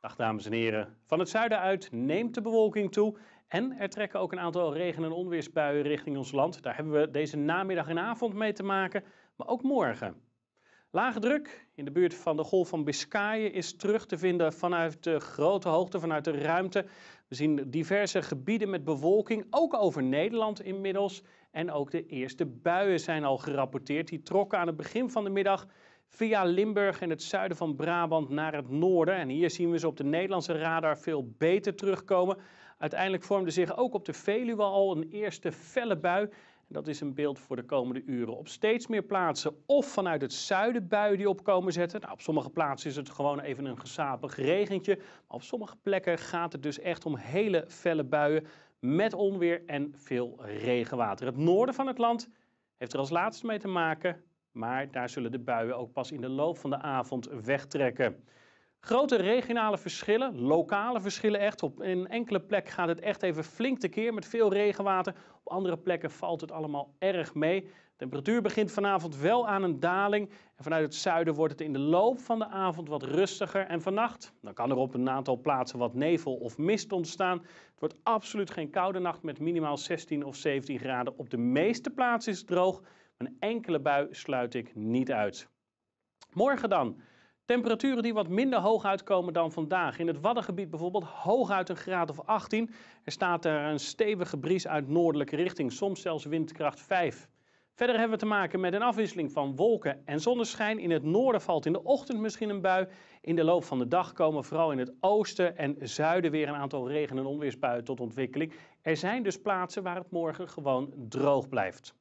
Dag dames en heren. Van het zuiden uit neemt de bewolking toe en er trekken ook een aantal regen- en onweersbuien richting ons land. Daar hebben we deze namiddag en avond mee te maken, maar ook morgen. Lage druk in de buurt van de golf van Biscayen is terug te vinden vanuit de grote hoogte, vanuit de ruimte. We zien diverse gebieden met bewolking, ook over Nederland inmiddels. En ook de eerste buien zijn al gerapporteerd. Die trokken aan het begin van de middag via Limburg en het zuiden van Brabant naar het noorden. En hier zien we ze op de Nederlandse radar veel beter terugkomen. Uiteindelijk vormde zich ook op de Veluwe al een eerste felle bui. En dat is een beeld voor de komende uren. Op steeds meer plaatsen of vanuit het zuiden buien die opkomen zetten. Nou, op sommige plaatsen is het gewoon even een gesapig regentje. Maar op sommige plekken gaat het dus echt om hele felle buien met onweer en veel regenwater. Het noorden van het land heeft er als laatste mee te maken maar daar zullen de buien ook pas in de loop van de avond wegtrekken. Grote regionale verschillen, lokale verschillen echt. Op een enkele plek gaat het echt even flink tekeer met veel regenwater. Op andere plekken valt het allemaal erg mee. De temperatuur begint vanavond wel aan een daling. En vanuit het zuiden wordt het in de loop van de avond wat rustiger. En vannacht, dan kan er op een aantal plaatsen wat nevel of mist ontstaan. Het wordt absoluut geen koude nacht met minimaal 16 of 17 graden. Op de meeste plaatsen is het droog. Een enkele bui sluit ik niet uit. Morgen dan. Temperaturen die wat minder hoog uitkomen dan vandaag. In het Waddengebied bijvoorbeeld hooguit een graad of 18. Er staat er een stevige bries uit noordelijke richting, soms zelfs windkracht 5. Verder hebben we te maken met een afwisseling van wolken en zonneschijn. In het noorden valt in de ochtend misschien een bui. In de loop van de dag komen vooral in het oosten en zuiden weer een aantal regen- en onweersbuien tot ontwikkeling. Er zijn dus plaatsen waar het morgen gewoon droog blijft.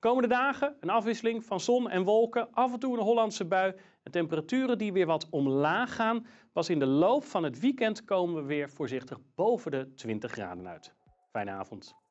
Komende dagen een afwisseling van zon en wolken, af en toe een Hollandse bui en temperaturen die weer wat omlaag gaan. Pas in de loop van het weekend komen we weer voorzichtig boven de 20 graden uit. Fijne avond.